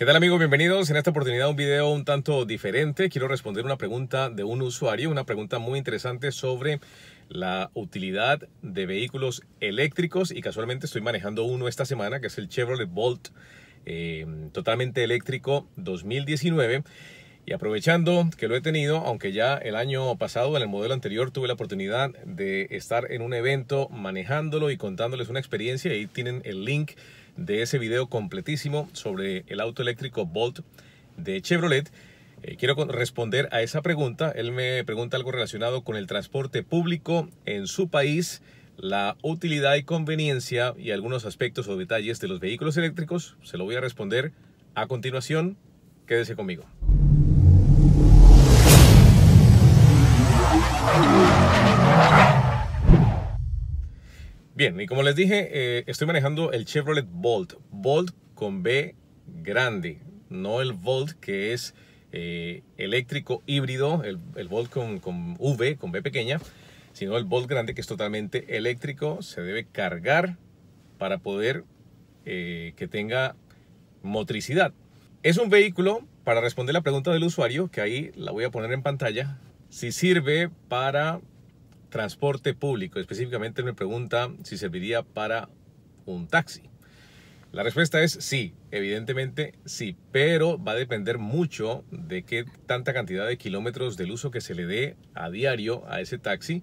¿Qué tal amigos? Bienvenidos. En esta oportunidad un video un tanto diferente. Quiero responder una pregunta de un usuario, una pregunta muy interesante sobre la utilidad de vehículos eléctricos y casualmente estoy manejando uno esta semana que es el Chevrolet Bolt eh, totalmente eléctrico 2019. Y aprovechando que lo he tenido, aunque ya el año pasado, en el modelo anterior, tuve la oportunidad de estar en un evento manejándolo y contándoles una experiencia. Ahí tienen el link de ese video completísimo sobre el auto eléctrico Bolt de Chevrolet. Eh, quiero responder a esa pregunta. Él me pregunta algo relacionado con el transporte público en su país, la utilidad y conveniencia y algunos aspectos o detalles de los vehículos eléctricos. Se lo voy a responder a continuación. Quédese conmigo. Bien, y como les dije, eh, estoy manejando el Chevrolet Bolt. Bolt con B grande, no el Volt que es eh, eléctrico híbrido, el, Bolt Volt con, V, con B pequeña, sino el Volt grande que es totalmente eléctrico, se debe cargar para poder eh, que tenga motricidad. Es un vehículo, para responder la pregunta del usuario, que ahí la voy a poner en pantalla, si sirve para transporte público. Específicamente me pregunta si serviría para un taxi. La respuesta es sí, evidentemente sí, pero va a depender mucho de qué tanta cantidad de kilómetros del uso que se le dé a diario a ese taxi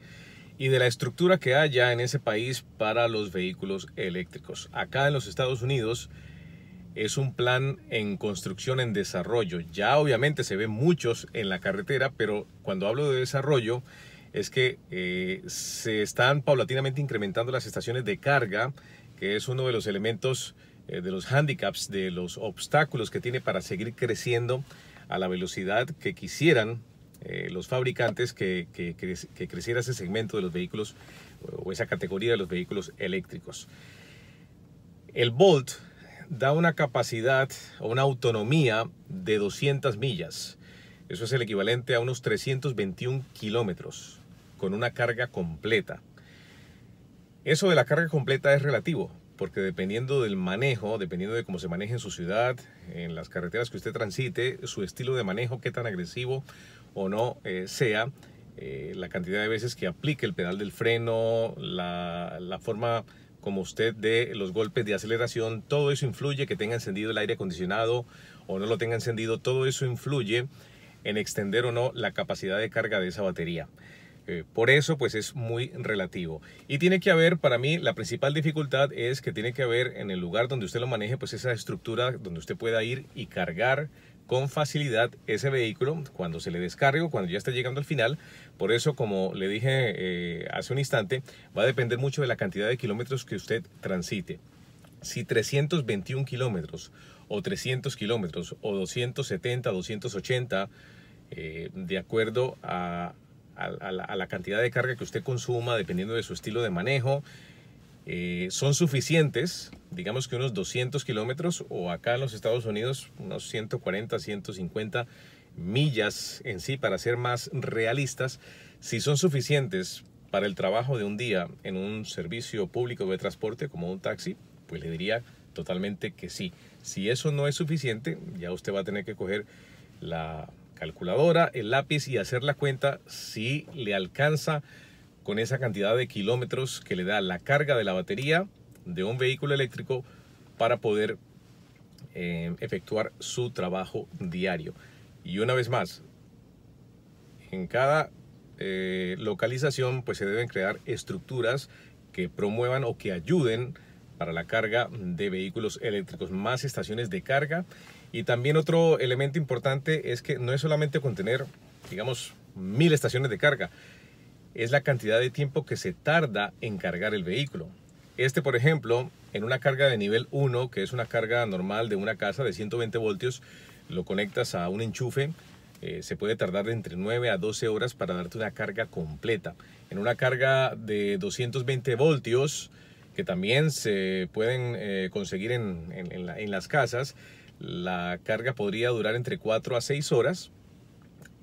y de la estructura que haya en ese país para los vehículos eléctricos. Acá en los Estados Unidos es un plan en construcción, en desarrollo. Ya obviamente se ven muchos en la carretera, pero cuando hablo de desarrollo es que eh, se están paulatinamente incrementando las estaciones de carga, que es uno de los elementos eh, de los handicaps, de los obstáculos que tiene para seguir creciendo a la velocidad que quisieran eh, los fabricantes que, creciera ese segmento de los vehículos o esa categoría de los vehículos eléctricos. El Bolt da una capacidad o una autonomía de 200 millas. Eso es el equivalente a unos 321 kilómetros con una carga completa. Eso de la carga completa es relativo, porque dependiendo del manejo, dependiendo de cómo se maneje en su ciudad, en las carreteras que usted transite, su estilo de manejo, qué tan agresivo o no eh, sea, eh, la cantidad de veces que aplique el pedal del freno, la, la forma como usted de los golpes de aceleración, todo eso influye, que tenga encendido el aire acondicionado o no lo tenga encendido, todo eso influye en extender o no la capacidad de carga de esa batería. Eh, por eso pues es muy relativo. Y tiene que haber, para mí, la principal dificultad es que tiene que haber en el lugar donde usted lo maneje, pues esa estructura donde usted pueda ir y cargar con facilidad ese vehículo cuando se le descargue o cuando ya está llegando al final. Por eso, como le dije eh, hace un instante, va a depender mucho de la cantidad de kilómetros que usted transite. Si 321 kilómetros o 300 kilómetros o 270, 280, eh, de acuerdo a, a, la, cantidad de carga que usted consuma, dependiendo de su estilo de manejo, eh, son suficientes, digamos que unos 200 kilómetros o acá en los Estados Unidos unos 140, 150 millas en sí, para ser más realistas, si son suficientes para el trabajo de un día en un servicio público de transporte como un taxi, pues le diría totalmente que sí. Si eso no es suficiente, ya usted va a tener que coger la calculadora, el lápiz y hacer la cuenta si le alcanza con esa cantidad de kilómetros que le da la carga de la batería de un vehículo eléctrico para poder eh, efectuar su trabajo diario. Y una vez más, en cada eh, localización pues se deben crear estructuras que promuevan o que ayuden para la carga de vehículos eléctricos, más estaciones de carga y también otro elemento importante es que no es solamente contener, digamos, mil estaciones de carga, es la cantidad de tiempo que se tarda en cargar el vehículo. Este, por ejemplo, en una carga de nivel 1, que es una carga normal de una casa de 120 voltios, lo conectas a un enchufe, eh, se puede tardar de entre 9 a 12 horas para darte una carga completa. En una carga de 220 voltios, que también se pueden eh, conseguir en las casas, la carga podría durar entre 4 a 6 horas.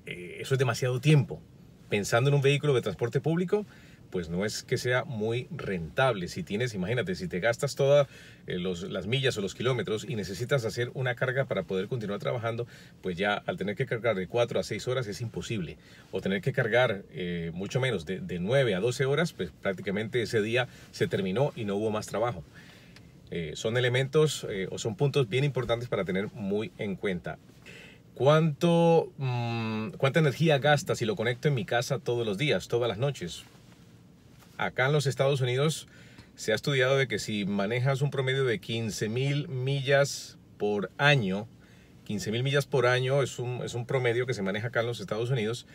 Eh, eso es demasiado tiempo. Pensando en un vehículo de transporte público, pues no es que sea muy rentable. Si tienes, imagínate, si te gastas todas eh, las millas o los kilómetros y necesitas hacer una carga para poder continuar trabajando, pues ya al tener que cargar de 4 a 6 horas es imposible. O tener que cargar eh, mucho menos de, de 9 a 12 horas, pues prácticamente ese día se terminó y no hubo más trabajo. Eh, son elementos eh, o son puntos bien importantes para tener muy en cuenta. ¿Cuánto, mm, ¿Cuánta energía gasta si lo conecto en mi casa todos los días, todas las noches? Acá en los Estados Unidos se ha estudiado de que si manejas un promedio de 15.000 millas por año, 15.000 millas por año es un, es un promedio que se maneja acá en los Estados Unidos,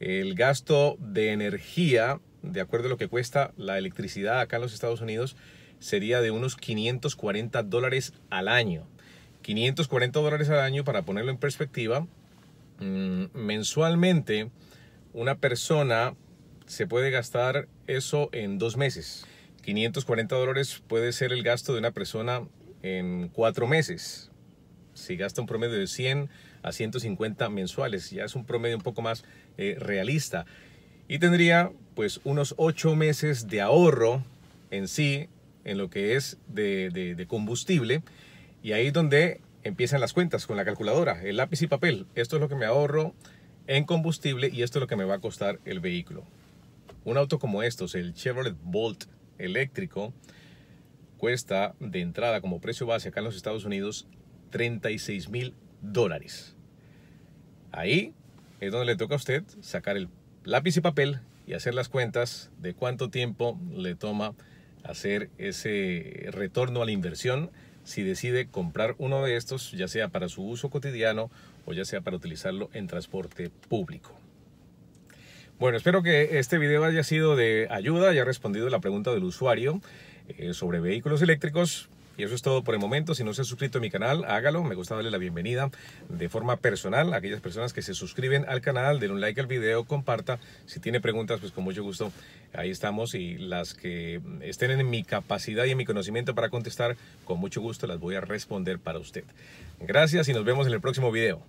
el gasto de energía, de acuerdo a lo que cuesta la electricidad acá en los Estados Unidos, sería de unos 540 dólares al año. 540 dólares al año, para ponerlo en perspectiva, mm, mensualmente una persona se puede gastar eso en dos meses. 540 dólares puede ser el gasto de una persona en cuatro meses. Si gasta un promedio de 100 a 150 mensuales, ya es un promedio un poco más eh, realista. Y tendría pues unos ocho meses de ahorro en sí en lo que es de, combustible. Y ahí es donde empiezan las cuentas con la calculadora, el lápiz y papel. Esto es lo que me ahorro en combustible y esto es lo que me va a costar el vehículo. Un auto como estos, el Chevrolet Bolt eléctrico, cuesta de entrada como precio base acá en los Estados Unidos 36 mil dólares. Ahí es donde le toca a usted sacar el lápiz y papel y hacer las cuentas de cuánto tiempo le toma hacer ese retorno a la inversión si decide comprar uno de estos, ya sea para su uso cotidiano o ya sea para utilizarlo en transporte público. Bueno, espero que este video haya sido de ayuda, haya respondido la pregunta del usuario eh, sobre vehículos eléctricos. Y eso es todo por el momento. Si no se ha suscrito a mi canal, hágalo. Me gusta darle la bienvenida de forma personal a aquellas personas que se suscriben al canal, den un like al video, comparta. Si tiene preguntas, pues con mucho gusto ahí estamos. Y las que estén en mi capacidad y en mi conocimiento para contestar, con mucho gusto las voy a responder para usted. Gracias y nos vemos en el próximo video.